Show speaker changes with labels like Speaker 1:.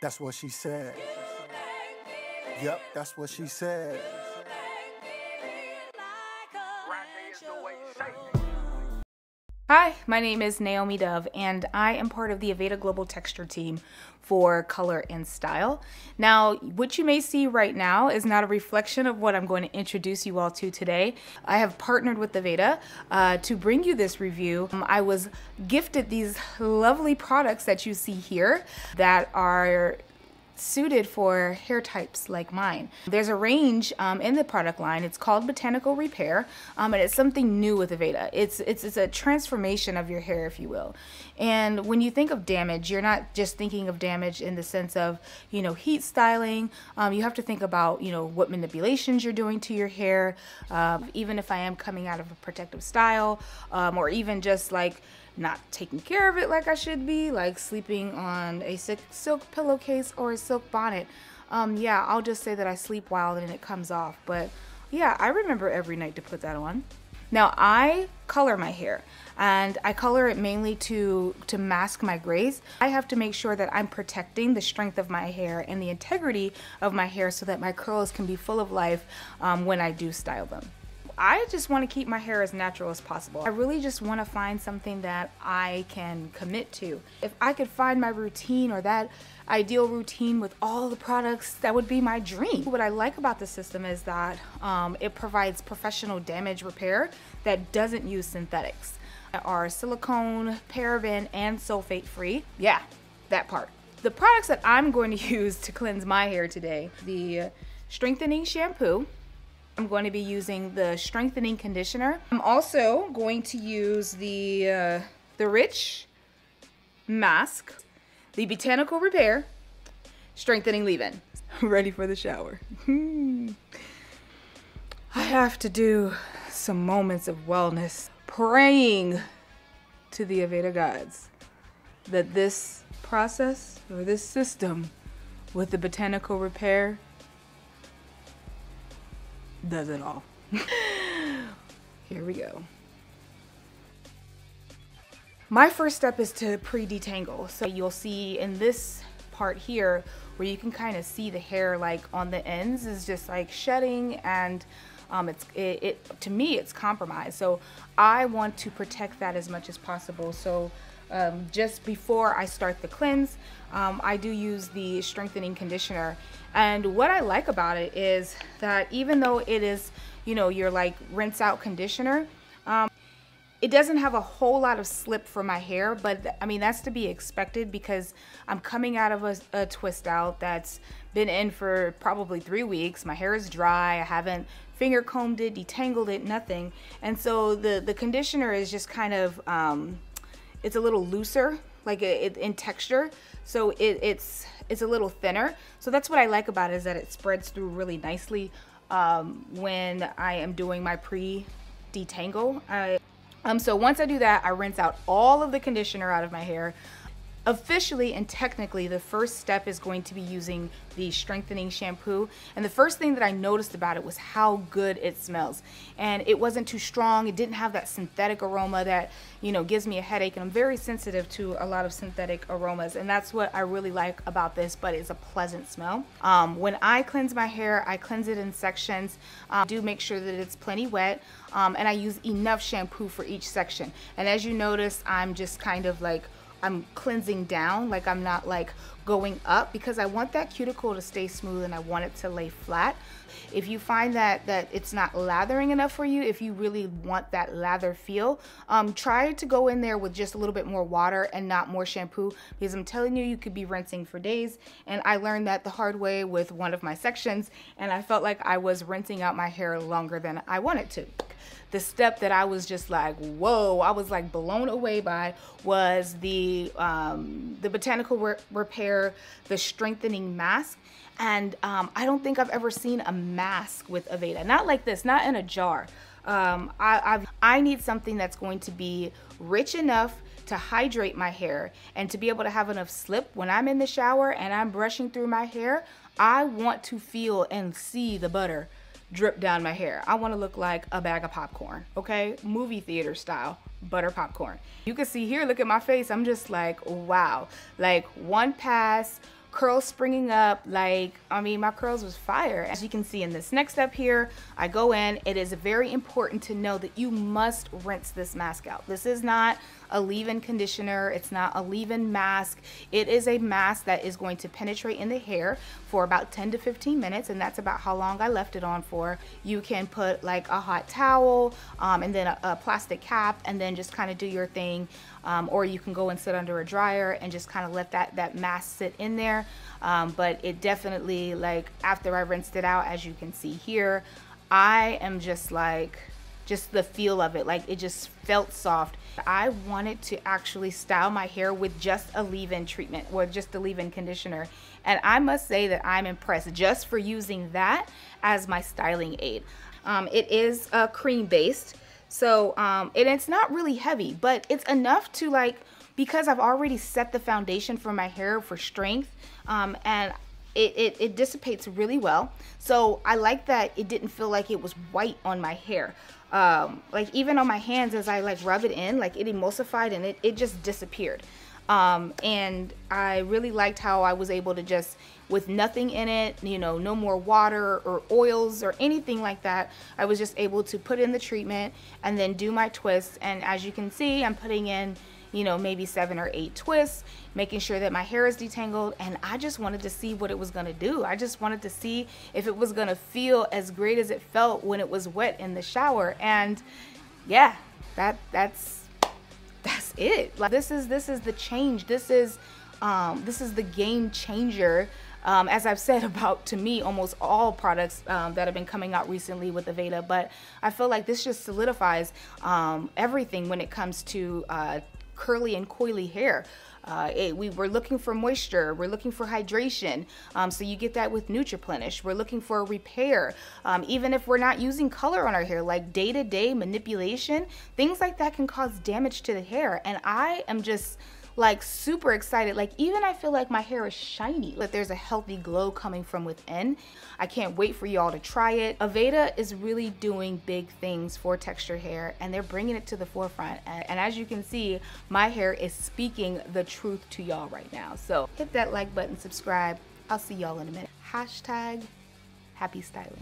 Speaker 1: That's what she said. Yep, that's what she said. Hi, my name is Naomi Dove, and I am part of the Aveda Global Texture team for color and style. Now, what you may see right now is not a reflection of what I'm going to introduce you all to today. I have partnered with Aveda uh, to bring you this review. Um, I was gifted these lovely products that you see here that are suited for hair types like mine. There's a range um, in the product line. It's called Botanical Repair, um, and it's something new with Aveda. It's, it's, it's a transformation of your hair, if you will. And when you think of damage, you're not just thinking of damage in the sense of, you know, heat styling. Um, you have to think about, you know, what manipulations you're doing to your hair. Um, even if I am coming out of a protective style, um, or even just like, not taking care of it like I should be, like sleeping on a silk pillowcase or a silk bonnet. Um, yeah, I'll just say that I sleep wild and it comes off. But yeah, I remember every night to put that on. Now I color my hair and I color it mainly to, to mask my grays. I have to make sure that I'm protecting the strength of my hair and the integrity of my hair so that my curls can be full of life um, when I do style them. I just want to keep my hair as natural as possible. I really just want to find something that I can commit to. If I could find my routine or that ideal routine with all the products, that would be my dream. What I like about the system is that um, it provides professional damage repair that doesn't use synthetics. There are silicone, paraben, and sulfate free. Yeah, that part. The products that I'm going to use to cleanse my hair today, the strengthening shampoo, I'm going to be using the strengthening conditioner. I'm also going to use the, uh, the Rich mask, the Botanical Repair strengthening leave-in. Ready for the shower. I have to do some moments of wellness, praying to the Aveda gods that this process or this system with the botanical repair does it all. Here we go. My first step is to pre-detangle. So you'll see in this part here where you can kind of see the hair like on the ends is just like shedding and um, it's it, it to me it's compromised. So I want to protect that as much as possible. So um, just before I start the cleanse, um, I do use the strengthening conditioner. And what I like about it is that even though it is, you know, your like rinse out conditioner, um, it doesn't have a whole lot of slip for my hair, but I mean, that's to be expected because I'm coming out of a, a twist out that's been in for probably three weeks. My hair is dry. I haven't finger combed it, detangled it, nothing. And so the, the conditioner is just kind of, um, it's a little looser, like it, in texture. So it, it's, it's a little thinner. So that's what I like about it is that it spreads through really nicely um, when I am doing my pre-detangle. Um, so once I do that, I rinse out all of the conditioner out of my hair. Officially and technically, the first step is going to be using the strengthening shampoo. And the first thing that I noticed about it was how good it smells. And it wasn't too strong. It didn't have that synthetic aroma that, you know, gives me a headache. And I'm very sensitive to a lot of synthetic aromas. And that's what I really like about this, but it's a pleasant smell. Um, when I cleanse my hair, I cleanse it in sections. Um, do make sure that it's plenty wet. Um, and I use enough shampoo for each section. And as you notice, I'm just kind of like I'm cleansing down, like I'm not like going up because I want that cuticle to stay smooth and I want it to lay flat. If you find that that it's not lathering enough for you, if you really want that lather feel, um, try to go in there with just a little bit more water and not more shampoo because I'm telling you, you could be rinsing for days. And I learned that the hard way with one of my sections and I felt like I was rinsing out my hair longer than I wanted to. The step that I was just like, whoa, I was like blown away by was the, um, the Botanical re Repair, the Strengthening Mask. And um, I don't think I've ever seen a mask with Aveda. Not like this, not in a jar. Um, I, I've, I need something that's going to be rich enough to hydrate my hair and to be able to have enough slip when I'm in the shower and I'm brushing through my hair, I want to feel and see the butter drip down my hair. I wanna look like a bag of popcorn, okay? Movie theater style butter popcorn. You can see here, look at my face. I'm just like, wow. Like one pass, curls springing up. Like, I mean, my curls was fire. As you can see in this next step here, I go in. It is very important to know that you must rinse this mask out. This is not a leave-in conditioner. It's not a leave-in mask. It is a mask that is going to penetrate in the hair for about 10 to 15 minutes. And that's about how long I left it on for. You can put like a hot towel um, and then a, a, plastic cap and then just kind of do your thing. Um, or you can go and sit under a dryer and just kind of let that, that mask sit in there. Um, but it definitely like after I rinsed it out, as you can see here, I am just like, just the feel of it. Like it just felt soft. I wanted to actually style my hair with just a leave-in treatment or just a leave-in conditioner. And I must say that I'm impressed just for using that as my styling aid. Um, it is uh, cream based. So, um, and it's not really heavy, but it's enough to like, because I've already set the foundation for my hair for strength um, and it, it, it dissipates really well. So I like that it didn't feel like it was white on my hair. Um, like even on my hands as I like rub it in, like it emulsified and it, it just disappeared. Um, and I really liked how I was able to just, with nothing in it, you know, no more water or oils or anything like that, I was just able to put in the treatment and then do my twist. And as you can see, I'm putting in you know, maybe seven or eight twists, making sure that my hair is detangled. And I just wanted to see what it was gonna do. I just wanted to see if it was gonna feel as great as it felt when it was wet in the shower. And yeah, that that's that's it. Like this is this is the change. This is um, this is the game changer. Um, as I've said about to me almost all products um, that have been coming out recently with Aveda, but I feel like this just solidifies um, everything when it comes to uh, curly and coily hair. Uh, it, we were looking for moisture. We're looking for hydration. Um, so you get that with Nutriplenish. We're looking for a repair. Um, even if we're not using color on our hair, like day to day manipulation, things like that can cause damage to the hair. And I am just like super excited. Like even I feel like my hair is shiny. Like there's a healthy glow coming from within. I can't wait for y'all to try it. Aveda is really doing big things for textured hair and they're bringing it to the forefront. And, and as you can see, my hair is speaking the truth to y'all right now. So hit that like button, subscribe. I'll see y'all in a minute. Hashtag happy styling.